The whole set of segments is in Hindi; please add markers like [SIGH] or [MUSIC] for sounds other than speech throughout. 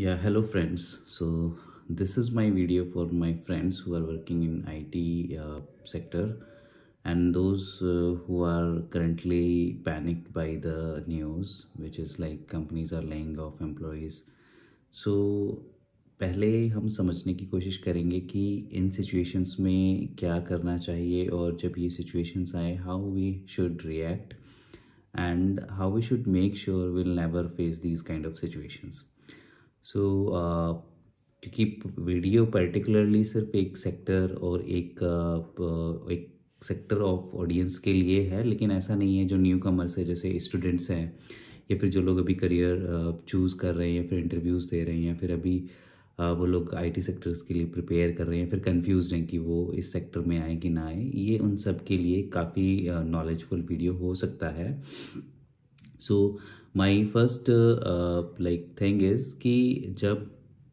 yeah hello friends so this is my video for my friends who are working in IT uh, sector and those uh, who are currently panicked by the news which is like companies are laying off employees so पहले हम समझने की कोशिश करेंगे कि इन सिचुएशंस में क्या करना चाहिए और जब ये सिचुएशंस आए how we should react and how we should make sure will never face these kind of situations so uh, क्योंकि वीडियो पर्टिकुलरली सिर्फ एक सेक्टर और एक uh, एक सेक्टर ऑफ ऑडियंस के लिए है लेकिन ऐसा नहीं है जो न्यू कमर्स है जैसे स्टूडेंट्स हैं या फिर जो लोग अभी करियर चूज़ uh, कर रहे हैं या फिर इंटरव्यूज़ दे रहे हैं या फिर अभी वो लोग आईटी सेक्टर्स के लिए प्रिपेयर कर रहे हैं फिर कंफ्यूज हैं कि वो इस सेक्टर में आए कि ना आए ये उन सब के लिए काफ़ी नॉलेजफुल वीडियो हो सकता है so so, my first like thing is कि जब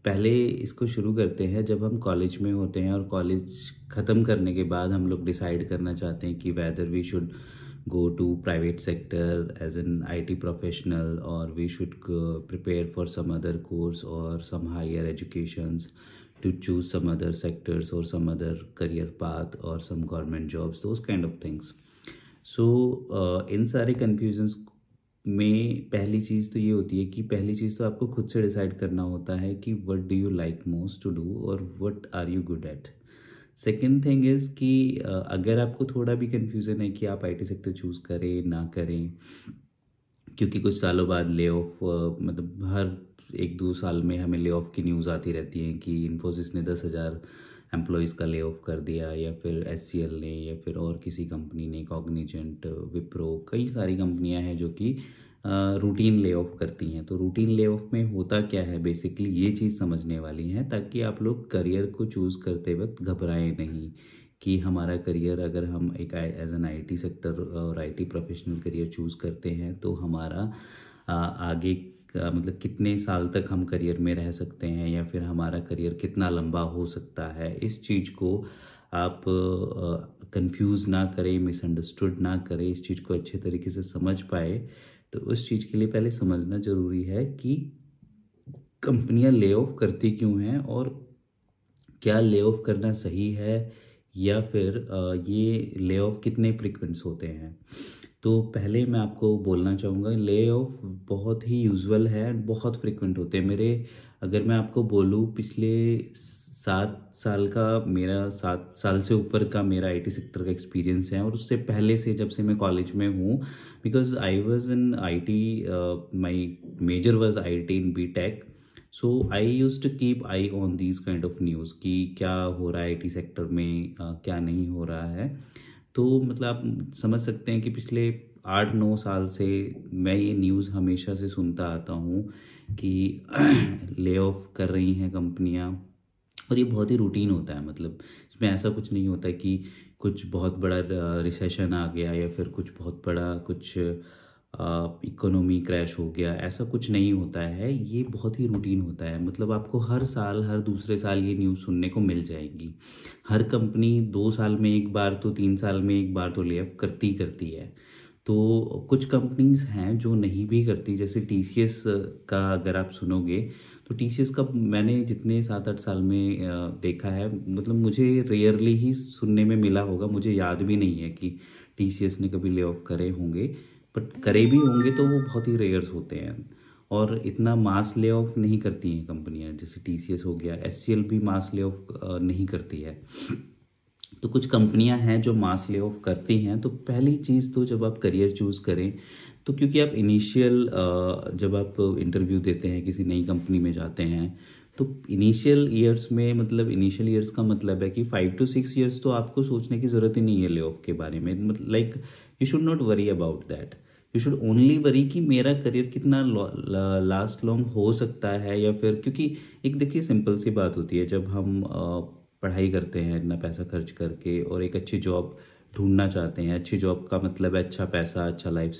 पहले इसको शुरू करते हैं जब हम कॉलेज में होते हैं और कॉलेज ख़त्म करने के बाद हम लोग डिसाइड करना चाहते हैं कि whether we should go to private sector as an IT professional और we should prepare for some other course और some higher educations to choose some other sectors और सम अदर करियर पाथ और some government jobs those kind of things so इन सारे कन्फ्यूजन्स में पहली चीज़ तो ये होती है कि पहली चीज़ तो आपको खुद से डिसाइड करना होता है कि what do you like most to do और what are you good at second thing is कि अगर आपको थोड़ा भी कन्फ्यूज़न है कि आप आई टी सेक्टर चूज़ करें ना करें क्योंकि कुछ सालों बाद ले ऑफ मतलब हर एक दो साल में हमें ले ऑफ की न्यूज़ आती रहती है कि इन्फोसिस ने दस हज़ार एम्प्लॉयज़ का ले ऑफ कर दिया या फिर एस ने या फिर और किसी कंपनी ने कॉग्निजेंट विप्रो कई सारी कंपनियां हैं जो कि रूटीन ले ऑफ करती हैं तो रूटीन ले ऑफ में होता क्या है बेसिकली ये चीज़ समझने वाली है ताकि आप लोग करियर को चूज़ करते वक्त घबराएं नहीं कि हमारा करियर अगर हम एक एज एन आई सेक्टर और आई प्रोफेशनल करियर चूज़ करते हैं तो हमारा आगे मतलब कितने साल तक हम करियर में रह सकते हैं या फिर हमारा करियर कितना लंबा हो सकता है इस चीज़ को आप कंफ्यूज ना करें मिसअंडरस्टूड ना करें इस चीज़ को अच्छे तरीके से समझ पाए तो उस चीज़ के लिए पहले समझना ज़रूरी है कि कंपनियां ले ऑफ करती क्यों हैं और क्या ले ऑफ करना सही है या फिर ये ले ऑफ कितने फ्रिक्वेंस होते हैं तो पहले मैं आपको बोलना चाहूँगा ले ऑफ बहुत ही यूजुअल है एंड बहुत फ्रिक्वेंट होते हैं मेरे अगर मैं आपको बोलूँ पिछले सात साल का मेरा सात साल से ऊपर का मेरा आईटी सेक्टर का एक्सपीरियंस है और उससे पहले से जब से मैं कॉलेज में हूँ because I was in IT my major was IT in B Tech so I used to keep eye on these kind of news कि क्या हो रहा है आईटी सेक्टर में uh, क्या नहीं हो रहा है तो मतलब आप समझ सकते हैं कि पिछले आठ नौ साल से मैं ये न्यूज़ हमेशा से सुनता आता हूँ कि ले [CLEARS THROAT] ऑफ कर रही हैं कंपनियाँ और ये बहुत ही रूटीन होता है मतलब इसमें ऐसा कुछ नहीं होता कि कुछ बहुत बड़ा रिसेशन आ गया या फिर कुछ बहुत बड़ा कुछ इकोनॉमी क्रैश हो गया ऐसा कुछ नहीं होता है ये बहुत ही रूटीन होता है मतलब आपको हर साल हर दूसरे साल ये न्यूज़ सुनने को मिल जाएगी हर कंपनी दो साल में एक बार तो तीन साल में एक बार तो ले ऑफ करती करती है तो कुछ कंपनीज हैं जो नहीं भी करती जैसे टी का अगर आप सुनोगे तो टी का मैंने जितने सात आठ साल में देखा है मतलब मुझे रेयरली ही सुनने में मिला होगा मुझे याद भी नहीं है कि टी ने कभी ले ऑफ करे होंगे बट करे भी होंगे तो वो बहुत ही रेयर्स होते हैं और इतना मास ले ऑफ नहीं करती हैं कंपनियां जैसे टी हो गया एस भी मास ले ऑफ नहीं करती है तो कुछ कंपनियां हैं जो मास ले ऑफ करती हैं तो पहली चीज़ तो जब आप करियर चूज़ करें तो क्योंकि आप इनिशियल जब आप इंटरव्यू देते हैं किसी नई कंपनी में जाते हैं तो इनिशियल ईयर्स में मतलब इनिशियल ईयर्स का मतलब है कि फाइव टू सिक्स ईयर्स तो आपको सोचने की ज़रूरत ही नहीं है ले ऑफ के बारे में मतलब like you should not worry about that you should only worry कि मेरा करियर कितना लास्ट लॉन्ग हो सकता है या फिर क्योंकि एक देखिए सिंपल सी बात होती है जब हम पढ़ाई करते हैं इतना पैसा खर्च करके और एक अच्छी जॉब ढूंढना चाहते हैं अच्छी जॉब का मतलब है अच्छा पैसा अच्छा लाइफ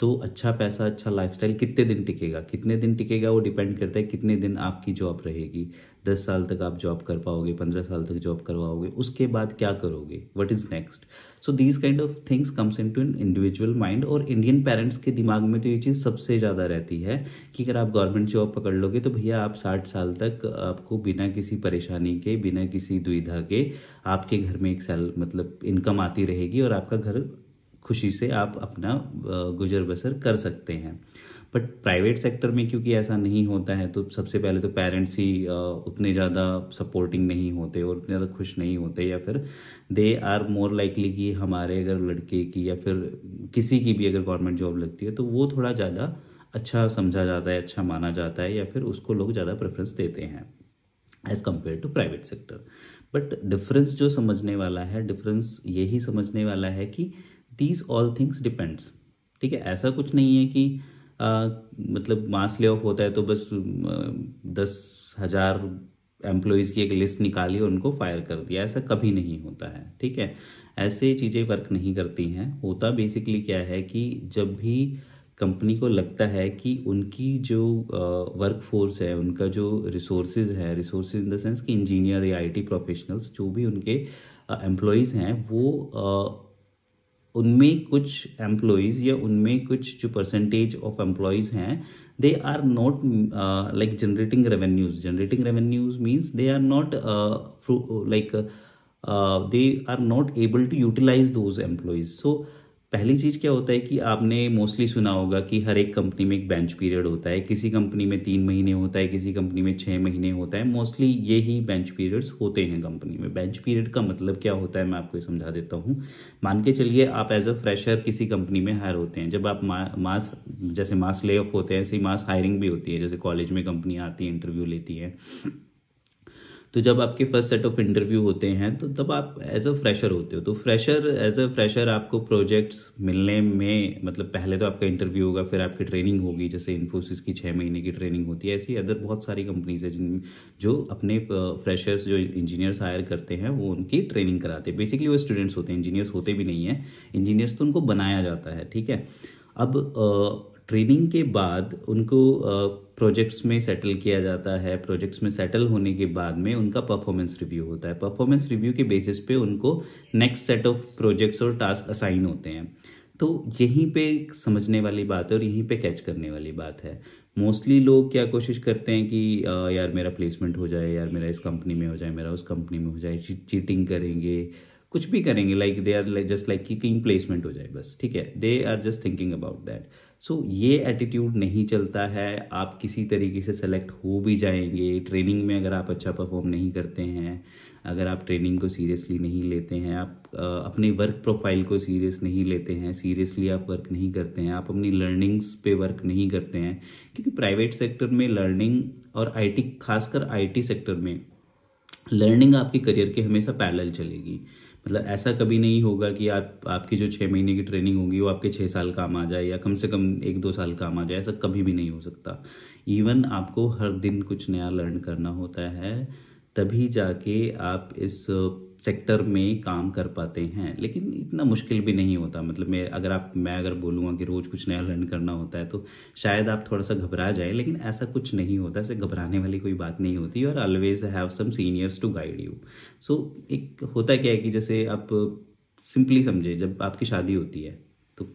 तो अच्छा पैसा अच्छा लाइफस्टाइल कितने दिन टिकेगा कितने दिन टिकेगा वो डिपेंड करता है कितने दिन आपकी जॉब रहेगी दस साल तक आप जॉब कर पाओगे पंद्रह साल तक जॉब करवाओगे उसके बाद क्या करोगे what is next so these kind of things comes in to in individual mind और इंडियन पेरेंट्स के दिमाग में तो ये चीज़ सबसे ज़्यादा रहती है कि अगर आप गवर्नमेंट जॉब पकड़ लोगे तो भैया आप साठ साल तक आपको बिना किसी परेशानी के बिना किसी दुविधा के आपके घर में एक साल मतलब इनकम आती रहेगी और आपका घर खुशी से आप अपना गुजर बसर कर सकते हैं बट प्राइवेट सेक्टर में क्योंकि ऐसा नहीं होता है तो सबसे पहले तो पेरेंट्स ही उतने ज़्यादा सपोर्टिंग नहीं होते और उतने ज़्यादा खुश नहीं होते या फिर दे आर मोर लाइकली कि हमारे अगर लड़के की या फिर किसी की भी अगर गवर्नमेंट जॉब लगती है तो वो थोड़ा ज़्यादा अच्छा समझा जाता है अच्छा माना जाता है या फिर उसको लोग ज़्यादा प्रेफरेंस देते हैं as compare to private sector but difference जो समझने वाला है डिफरेंस यही समझने वाला है कि दीज ऑल थिंग्स डिपेंड्स ठीक है ऐसा कुछ नहीं है कि आ, मतलब मास ले ऑफ होता है तो बस दस हजार एम्प्लॉयज़ की एक लिस्ट निकाली और उनको फायर कर दिया ऐसा कभी नहीं होता है ठीक है ऐसे चीज़ें वर्क नहीं करती हैं होता बेसिकली क्या है कि जब भी कंपनी को लगता है कि उनकी जो वर्क फोर्स है उनका जो रिसोर्सेज है रिसोर्स इन द सेंस कि इंजीनियर या आईटी प्रोफेशनल्स जो भी उनके एम्प्लॉयज़ हैं वो उनमें कुछ एम्प्लॉयज़ या उनमें कुछ जो परसेंटेज ऑफ एम्प्लॉयज़ हैं they are not like generating revenues generating revenues means they are not like they are not able to utilize those employees so पहली चीज़ क्या होता है कि आपने मोस्टली सुना होगा कि हर एक कंपनी में एक बेंच पीरियड होता है किसी कंपनी में तीन महीने होता है किसी कंपनी में छः महीने होता है मोस्टली ये ही बेंच पीरियड्स होते हैं कंपनी में बेंच पीरियड का मतलब क्या होता है मैं आपको समझा देता हूँ मान के चलिए आप एज अ फ्रेशर किसी कंपनी में हायर होते हैं जब आप मा, मास जैसे मास ले ऑफ होते हैं ऐसे मास हायरिंग भी होती है जैसे कॉलेज में कंपनियाँ आती हैं इंटरव्यू लेती है तो जब आपके फर्स्ट सेट ऑफ इंटरव्यू होते हैं तो तब आप एज अ फ्रेशर होते हो तो फ्रेशर एज अ फ्रेशर आपको प्रोजेक्ट्स मिलने में मतलब पहले तो आपका इंटरव्यू होगा फिर आपकी ट्रेनिंग होगी जैसे इन्फोसिस की छः महीने की ट्रेनिंग होती है ऐसी अदर बहुत सारी कंपनीज है जिन जो अपने फ्रेशर्स जो इंजीनियर्स हायर करते हैं वो उनकी ट्रेनिंग कराते हैं बेसिकली वो स्टूडेंट्स होते हैं इंजीनियर्स होते भी नहीं हैं इंजीनियर्स तो उनको बनाया जाता है ठीक है अब ट्रेनिंग के बाद उनको प्रोजेक्ट्स में सेटल किया जाता है प्रोजेक्ट्स में सेटल होने के बाद में उनका परफॉर्मेंस रिव्यू होता है परफॉर्मेंस रिव्यू के बेसिस पे उनको नेक्स्ट सेट ऑफ प्रोजेक्ट्स और टास्क असाइन होते हैं तो यहीं पे समझने वाली बात है और यहीं पे कैच करने वाली बात है मोस्टली लोग क्या कोशिश करते हैं कि यार मेरा प्लेसमेंट हो जाए यार मेरा इस कंपनी में हो जाए मेरा उस कंपनी में हो जाए चीटिंग करेंगे कुछ भी करेंगे like they are just like कि कहीं प्लेसमेंट हो जाए बस ठीक है they are just thinking about that so ये एटीट्यूड नहीं चलता है आप किसी तरीके से सेलेक्ट हो भी जाएंगे ट्रेनिंग में अगर आप अच्छा परफॉर्म नहीं करते हैं अगर आप ट्रेनिंग को सीरियसली नहीं लेते हैं आप आ, अपने वर्क प्रोफाइल को सीरियस नहीं लेते हैं सीरियसली आप वर्क नहीं करते हैं आप अपनी लर्निंग्स पे वर्क नहीं करते हैं क्योंकि प्राइवेट सेक्टर में लर्निंग और आईटी खासकर आईटी सेक्टर में लर्निंग आपके करियर के हमेशा पैरेलल चलेगी मतलब ऐसा कभी नहीं होगा कि आप आपकी जो छः महीने की ट्रेनिंग होगी वो आपके छः साल काम आ जाए या कम से कम एक दो साल काम आ जाए ऐसा कभी भी नहीं हो सकता इवन आपको हर दिन कुछ नया लर्न करना होता है तभी जाके आप इस सेक्टर में काम कर पाते हैं लेकिन इतना मुश्किल भी नहीं होता मतलब मैं अगर आप मैं अगर बोलूँगा कि रोज़ कुछ नया लर्न करना होता है तो शायद आप थोड़ा सा घबरा जाए लेकिन ऐसा कुछ नहीं होता ऐसे घबराने वाली कोई बात नहीं होती और always have some seniors to guide you so एक होता क्या है कि जैसे आप सिंपली समझे जब आपकी शादी होती है तो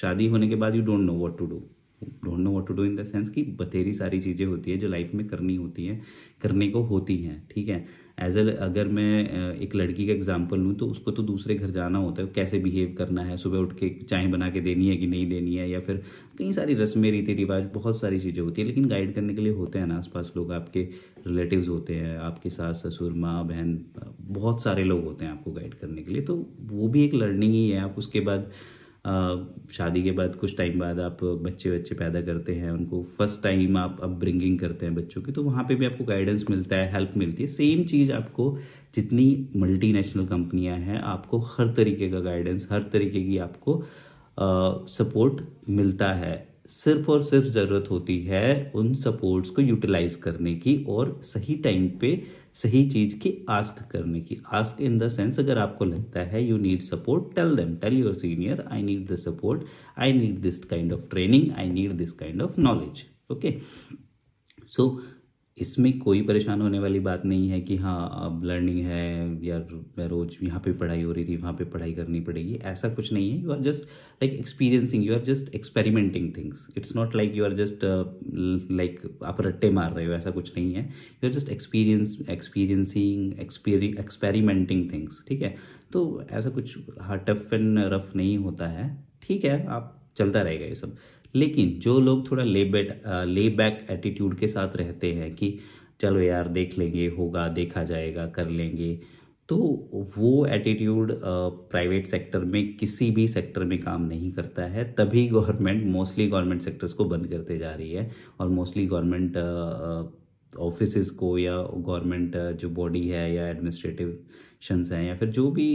शादी होने के बाद you don't know what to do don't know what to do in the sense कि बथेरी सारी चीज़ें होती है जो लाइफ में करनी होती है करने को होती हैं ठीक है एज अ अगर मैं एक लड़की का एग्जाम्पल लूँ तो उसको तो दूसरे घर जाना होता है कैसे बिहेव करना है सुबह उठ के चाय बना के देनी है कि नहीं देनी है या फिर कई सारी रस्में रीति रिवाज बहुत सारी चीज़ें होती है लेकिन गाइड करने के लिए होते हैं ना आसपास लोग आपके रिलेटिव्स होते हैं आपके सास ससुर माँ बहन बहुत सारे लोग होते हैं आपको गाइड करने के लिए तो वो भी एक लर्निंग ही है आप उसके बाद शादी के बाद कुछ टाइम बाद आप बच्चे बच्चे पैदा करते हैं उनको फर्स्ट टाइम आप अब ब्रिंगिंग करते हैं बच्चों की तो वहाँ पे भी आपको गाइडेंस मिलता है हेल्प मिलती है सेम चीज़ आपको जितनी मल्टीनेशनल कंपनियां हैं आपको हर तरीके का गाइडेंस हर तरीके की आपको सपोर्ट मिलता है सिर्फ और सिर्फ ज़रूरत होती है उन सपोर्ट्स को यूटिलाइज करने की और सही टाइम पे सही चीज़ की आस्क करने की आस्क इन द सेंस अगर आपको लगता है you need support tell them tell your senior I need the support I need this kind of training I need this kind of knowledge okay so इसमें कोई परेशान होने वाली बात नहीं है कि हाँ अब लर्निंग है या मैं रोज़ यहाँ पे पढ़ाई हो रही थी वहाँ पे पढ़ाई करनी पड़ेगी ऐसा कुछ नहीं है you are just like experiencing you are just experimenting things it's not like you are just like आप रट्टे मार रहे हो ऐसा कुछ नहीं है you are just experience experiencing experimenting things ठीक है तो ऐसा कुछ हाँ टफ एंड रफ नहीं होता है ठीक है आप चलता रहेगा ये सब लेकिन जो लोग थोड़ा ले बैट ले बैक एटीट्यूड के साथ रहते हैं कि चलो यार देख लेंगे होगा देखा जाएगा कर लेंगे तो वो एटीट्यूड प्राइवेट सेक्टर में किसी भी सेक्टर में काम नहीं करता है तभी गवर्नमेंट मोस्टली गवर्नमेंट सेक्टर्स को बंद करते जा रही है और मोस्टली गवर्नमेंट ऑफिस को या गवर्नमेंट जो बॉडी है या एडमिनिस्ट्रेटिव शंस हैं या फिर जो भी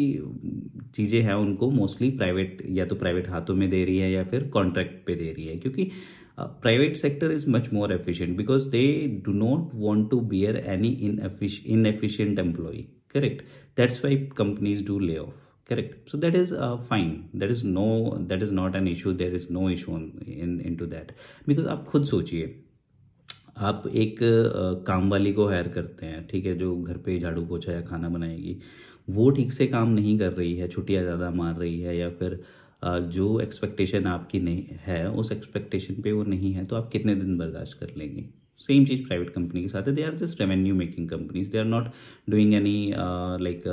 चीज़ें हैं उनको मोस्टली प्राइवेट या तो प्राइवेट हाथों में दे रही है या फिर कॉन्ट्रैक्ट पे दे रही है क्योंकि private sector is much more efficient because they do not want to bear any inefficient employee correct that's why companies do lay off correct so that is fine that is no that is not an issue there is no issue in into that because आप खुद सोचिए आप एक काम वाली को हायर करते हैं ठीक है जो घर पे झाड़ू पोछा या खाना बनाएगी वो ठीक से काम नहीं कर रही है छुट्टियाँ ज़्यादा मार रही है या फिर जो एक्सपेक्टेशन आपकी नहीं है उस एक्सपेक्टेशन पे वो नहीं है तो आप कितने दिन बर्दाश्त कर लेंगे सेम चीज़ प्राइवेट कंपनी के साथ है they are just revenue making companies they are not doing any like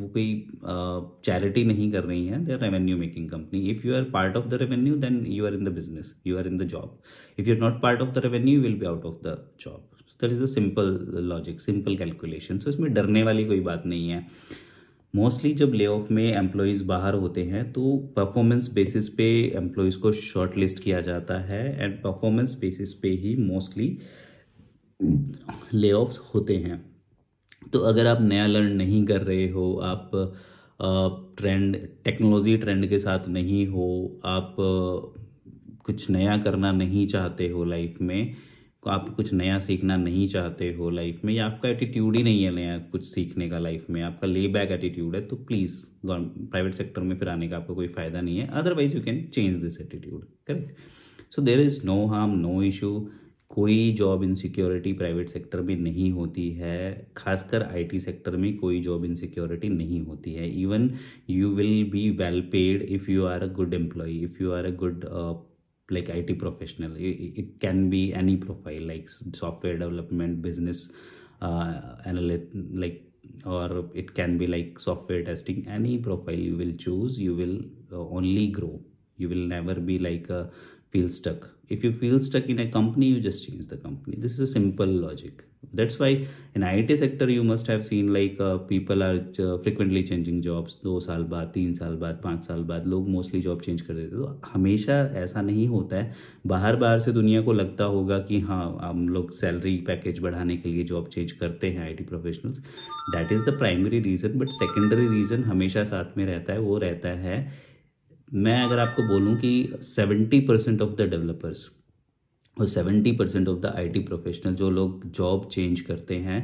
वो कोई चैरिटी uh, नहीं कर रही हैं they are revenue making company if you are part of the revenue then you are in the business you are in the job if you are not part of the revenue will be out of the job that is a simple logic simple calculation so इसमें डरने वाली कोई बात नहीं है मोस्टली जब ले ऑफ में एम्प्लॉयज़ बाहर होते हैं तो परफॉर्मेंस बेसिस पे एम्प्लॉयज़ को शॉर्ट लिस्ट किया जाता है एंड परफॉर्मेंस बेसिस पे ही मोस्टली uh, ले होते हैं तो अगर आप नया लर्न नहीं कर रहे हो आप ट्रेंड टेक्नोलॉजी ट्रेंड के साथ नहीं हो आप कुछ नया करना नहीं चाहते हो लाइफ में आप कुछ नया सीखना नहीं चाहते हो लाइफ में या आपका एटीट्यूड ही नहीं है नया कुछ सीखने का लाइफ में आपका ले बैक एटीट्यूड है तो प्लीज़ प्राइवेट सेक्टर में फिर आने का आपको कोई फ़ायदा नहीं है otherwise you can change this attitude correct so there is no harm no issue कोई job insecurity private sector में नहीं होती है खासकर आईटी सेक्टर में कोई जॉब इन सिक्योरिटी नहीं होती है even you will be well paid if you are a good employee if you are a good like IT professional it can be any profile like software development business like और it can be like software testing any profile you will choose you will only grow you will never be like feel stuck if you feel stuck in a company you just change the company this is a simple logic that's why in it sector you must have seen like uh, people are uh, frequently changing jobs दो saal baad teen saal baad पाँच saal baad log mostly job change kar dete तो hamesha aisa nahi hota hai bahar bahar se duniya ko lagta hoga ki ha hum log salary package badhane ke liye job change karte hain it professionals that is the primary reason but secondary reason hamesha saath mein rehta hai wo rehta hai मैं अगर आपको बोलूं कि 70 परसेंट ऑफ द डेवलपर्स और 70 percent of the IT professional जो लोग जॉब चेंज करते हैं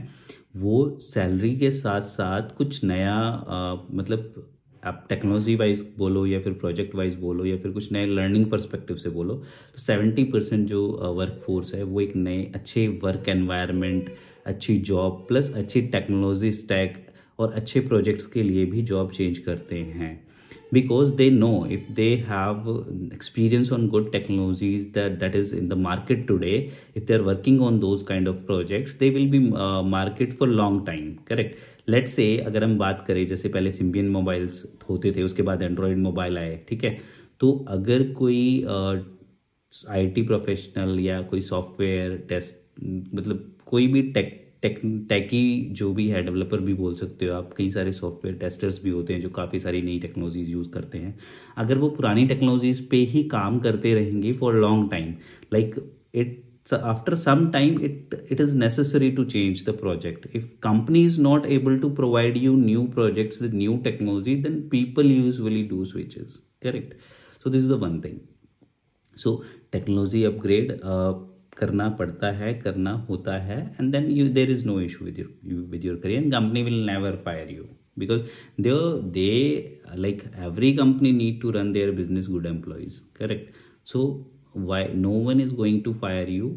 वो सैलरी के साथ साथ कुछ नया आ, मतलब आप टेक्नोलॉजी वाइज बोलो या फिर प्रोजेक्ट वाइज बोलो या फिर कुछ नए लर्निंग परस्पेक्टिव से बोलो तो सेवेंटी परसेंट जो वर्क फोर्स है वो एक नए अच्छे वर्क एनवायरनमेंट अच्छी जॉब प्लस अच्छी टेक्नोलॉजी स्टैक और अच्छे प्रोजेक्ट्स के लिए भी जॉब चेंज करते हैं because they know if they have experience on good technologies that that is in the market today if they are working on those kind of projects they will be uh, market for long time correct late से अगर हम बात करें जैसे पहले सिम्बियन मोबाइल्स होते थे उसके बाद एंड्रॉयड मोबाइल आए ठीक है तो अगर कोई आईटी प्रोफेशनल या कोई सॉफ्टवेयर टेस्ट मतलब कोई भी टेक टेक टैकी जो भी है डेवलपर भी बोल सकते हो आप कई सारे सॉफ्टवेयर टेस्टर्स भी होते हैं जो काफ़ी सारी नई टेक्नोलॉजीज़ यूज़ करते हैं अगर वो पुरानी टेक्नोलॉजीज़ पे ही काम करते रहेंगे for long time like it so after some time it it is necessary to change the project if company is not able to provide you new projects with new technology then people usually do switches correct so this is the one thing so technology upgrade uh, करना पड़ता है करना होता है and then you there is no issue with your with your career and company will never because they they like every company need to run their business good employees correct so why no one is going to fire you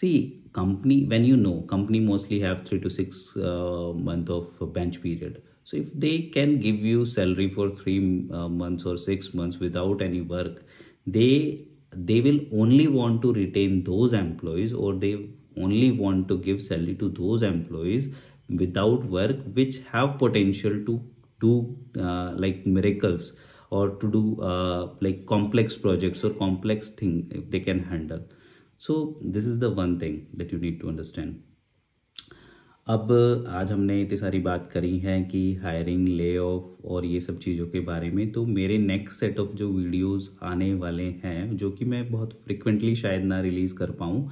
see company when you know company mostly have 3 to 6 uh, month of bench period so if they can give you salary for 3 uh, months or 6 months without any work they they will only want to retain those employees or they only want to give salary to those employees without work which have potential to do uh, like miracles or to do uh, like complex projects or complex thing if they can handle so this is the one thing that you need to understand अब आज हमने इतनी सारी बात करी है कि हायरिंग ले ऑफ और ये सब चीज़ों के बारे में तो मेरे नेक्स्ट सेट ऑफ जो वीडियोस आने वाले हैं जो कि मैं बहुत फ्रिक्वेंटली शायद ना रिलीज़ कर पाऊँ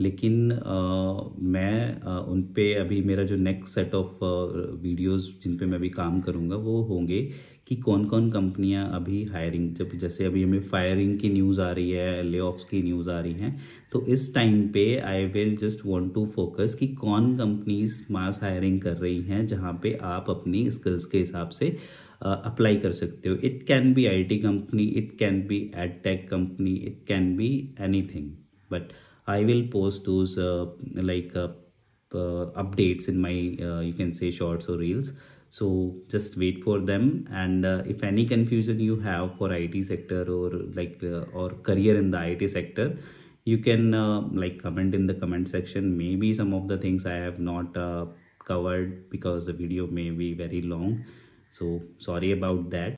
लेकिन आ, मैं आ, उन पर अभी मेरा जो नेक्स्ट सेट ऑफ वीडियोस जिन पे मैं अभी काम करूँगा वो होंगे कि कौन कौन कंपनियां अभी हायरिंग जब जैसे अभी हमें फायरिंग की न्यूज़ आ रही है ले की न्यूज़ आ रही है तो इस टाइम पे I will just want to focus कि कौन कंपनीज मास हायरिंग कर रही हैं जहाँ पे आप अपनी स्किल्स के हिसाब से अप्लाई uh, कर सकते हो it can be IT company it can be edtech company it can be thing but I will post twos like updates in my you can say shorts और reels so just wait for them and uh, if any confusion you have for IT sector or like uh, or career in the IT sector you can uh, like comment in the comment section maybe some of the things I have not uh, covered because the video may be very long so sorry about that